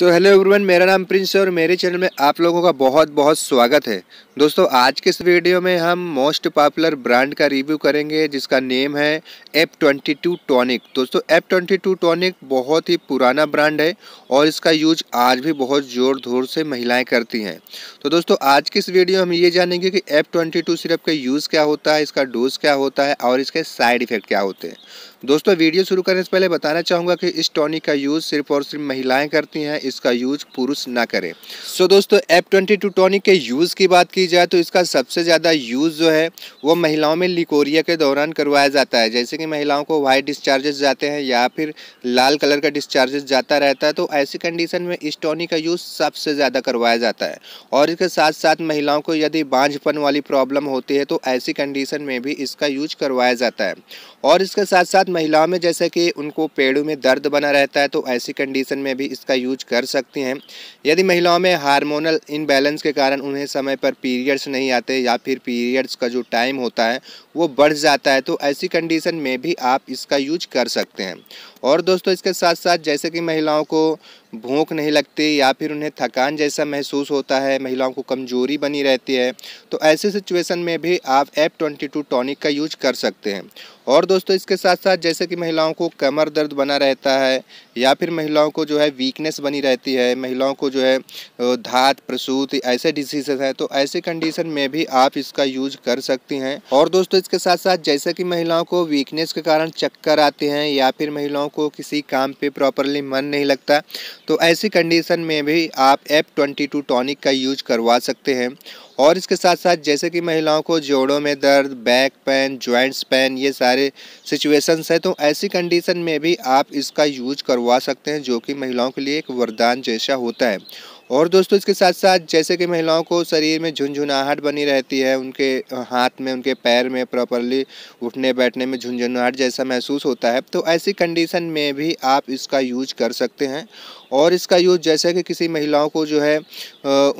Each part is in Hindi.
सो हेलो एवरीवन मेरा नाम प्रिंस है और मेरे चैनल में आप लोगों का बहुत बहुत स्वागत है दोस्तों आज के इस वीडियो में हम मोस्ट पॉपुलर ब्रांड का रिव्यू करेंगे जिसका नेम है एप ट्वेंटी टू टॉनिक दोस्तों एप ट्वेंटी टू टॉनिक बहुत ही पुराना ब्रांड है और इसका यूज आज भी बहुत ज़ोर धोर से महिलाएँ करती हैं तो दोस्तों आज के इस वीडियो हम ये जानेंगे कि एप ट्वेंटी टू सिरप का यूज़ क्या होता है इसका डोज क्या होता है और इसके साइड इफ़ेक्ट क्या होते हैं दोस्तों वीडियो शुरू करने से पहले बताना चाहूँगा कि इस टॉनिक का यूज़ सिर्फ और सिर्फ महिलाएं करती हैं इसका यूज़ पुरुष ना करें सो so, दोस्तों एप ट्वेंटी टू टॉनिक के यूज़ की बात की जाए तो इसका सबसे ज़्यादा यूज़ जो है वो महिलाओं में लिकोरिया के दौरान करवाया जाता है जैसे कि महिलाओं को वाइट डिस्चार्जेस जाते हैं या फिर लाल कलर का डिस्चार्जेस जाता रहता है तो ऐसी कंडीशन में इस टॉनिक का यूज़ सबसे ज़्यादा करवाया जाता है और इसके साथ साथ महिलाओं को यदि बांझपन वाली प्रॉब्लम होती है तो ऐसी कंडीशन में भी इसका यूज करवाया जाता है और इसके साथ साथ महिलाओं में जैसे कि उनको पेड़ों में दर्द बना रहता है तो ऐसी कंडीशन में भी इसका यूज कर सकती हैं यदि महिलाओं में हार्मोनल इनबैलेंस के कारण उन्हें समय पर पीरियड्स नहीं आते या फिर पीरियड्स का जो टाइम होता है वो बढ़ जाता है तो ऐसी कंडीशन में भी आप इसका यूज कर सकते हैं और दोस्तों इसके साथ साथ जैसे कि महिलाओं को भूख नहीं लगती या फिर उन्हें थकान जैसा महसूस होता है महिलाओं को कमजोरी बनी रहती है तो ऐसे सिचुएशन में भी आप एप ट्वेंटी टू टॉनिक का यूज कर सकते हैं और दोस्तों इसके साथ साथ जैसे कि महिलाओं को कमर दर्द बना रहता है या फिर महिलाओं को जो है वीकनेस बनी रहती है महिलाओं को जो है धात प्रसूत ऐसे डिसीजेज हैं तो ऐसे कंडीशन में भी आप इसका यूज कर सकती हैं और दोस्तों इसके साथ साथ जैसे कि महिलाओं को वीकनेस के कारण चक्कर आते हैं या फिर महिलाओं को किसी काम पर प्रॉपरली मन नहीं लगता तो ऐसी कंडीशन में भी आप एप ट्वेंटी टू टॉनिक का यूज करवा सकते हैं और इसके साथ साथ जैसे कि महिलाओं को जोड़ों में दर्द बैक पेन ज्वाइंट्स पेन ये सारे सारे सिचुएशंस हैं तो ऐसी कंडीशन में भी आप इसका यूज करवा सकते हैं जो कि महिलाओं के लिए एक वरदान जैसा होता है और दोस्तों इसके साथ साथ जैसे कि महिलाओं को शरीर में झुंझुनाहट बनी रहती है उनके हाथ में उनके पैर में प्रॉपरली उठने बैठने में झुनझुनाहट जैसा महसूस होता है तो ऐसी कंडीशन में भी आप इसका यूज कर सकते हैं और इसका यूज़ जैसे कि किसी महिलाओं को जो है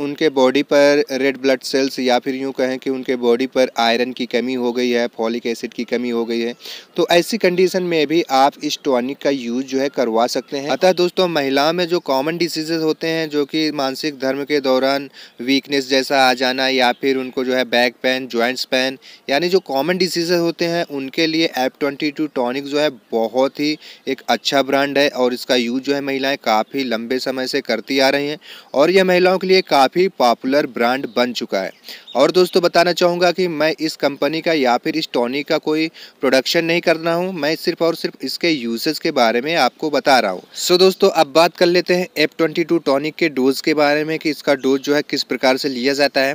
उनके बॉडी पर रेड ब्लड सेल्स या फिर यूँ कहें कि उनके बॉडी पर आयरन की कमी हो गई है फॉलिक एसिड की कमी हो गई है तो ऐसी कंडीशन में भी आप इस टॉनिक का यूज़ जो है करवा सकते हैं अतः दोस्तों महिलाओं में जो कॉमन डिसीजेज होते हैं जो कि मानसिक धर्म के दौरान वीकनेस जैसा आ जाना या फिर उनको जो है बैक पेन जॉइंट्स पेन यानी जो कॉमन डिसीजेज होते हैं उनके लिए एप ट्वेंटी टॉनिक जो है बहुत ही एक अच्छा ब्रांड है और इसका यूज़ जो है महिलाएँ काफ़ी काफ़ी लंबे समय से करती आ रही हैं और यह महिलाओं के लिए काफ़ी पॉपुलर ब्रांड बन चुका है और दोस्तों बताना चाहूँगा कि मैं इस कंपनी का या फिर इस टॉनिक का कोई प्रोडक्शन नहीं कर रहा हूँ मैं सिर्फ और सिर्फ इसके यूजेस के बारे में आपको बता रहा हूँ सो दोस्तों अब बात कर लेते हैं एप ट्वेंटी टॉनिक के डोज के बारे में कि इसका डोज जो है किस प्रकार से लिया जाता है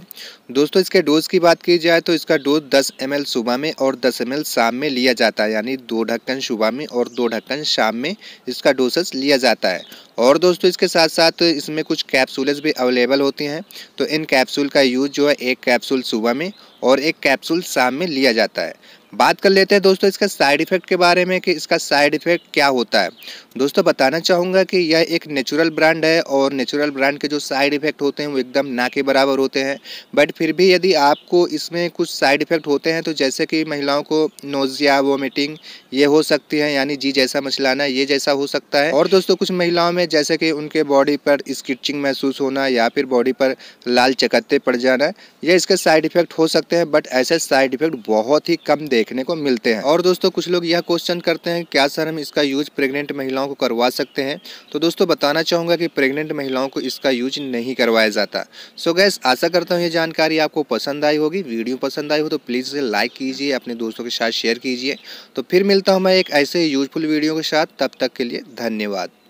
दोस्तों इसके डोज की बात की जाए तो इसका डोज दस एम सुबह में और दस एम शाम में लिया जाता है यानी दो ढक्कन सुबह में और दो ढक्कन शाम में इसका डोसेस लिया जाता है और दोस्तों इसके साथ साथ इसमें कुछ कैप्सूल्स भी अवेलेबल होती हैं तो इन कैप्सूल का यूज़ जो है एक कैप्सूल सुबह में और एक कैप्सूल शाम में लिया जाता है बात कर लेते हैं दोस्तों इसका साइड इफ़ेक्ट के बारे में कि इसका साइड इफ़ेक्ट क्या होता है दोस्तों बताना चाहूँगा कि यह एक नेचुरल ब्रांड है और नेचुरल ब्रांड के जो साइड इफ़ेक्ट होते हैं वो एकदम ना के बराबर होते हैं बट फिर भी यदि आपको इसमें कुछ साइड इफ़ेक्ट होते हैं तो जैसे कि महिलाओं को नोजिया वोमिटिंग ये हो सकती है यानी जी जैसा मछलाना ये जैसा हो सकता है और दोस्तों कुछ महिलाओं में जैसे कि उनके बॉडी पर स्किचिंग महसूस होना या फिर बॉडी पर लाल चकत्ते पड़ जाना यह इसके साइड इफ़ेक्ट हो सकते हैं बट ऐसे साइड इफ़ेक्ट बहुत ही कम देख देखने को मिलते हैं और दोस्तों कुछ लोग यह क्वेश्चन करते हैं क्या सर हम इसका यूज प्रेग्नेंट महिलाओं को करवा सकते हैं तो दोस्तों बताना चाहूँगा कि प्रेग्नेंट महिलाओं को इसका यूज नहीं करवाया जाता सो गैस आशा करता हूँ ये जानकारी आपको पसंद आई होगी वीडियो पसंद आई हो तो प्लीज़ इसे लाइक कीजिए अपने दोस्तों के साथ शेयर कीजिए तो फिर मिलता हूँ मैं एक ऐसे यूजफुल वीडियो के साथ तब तक के लिए धन्यवाद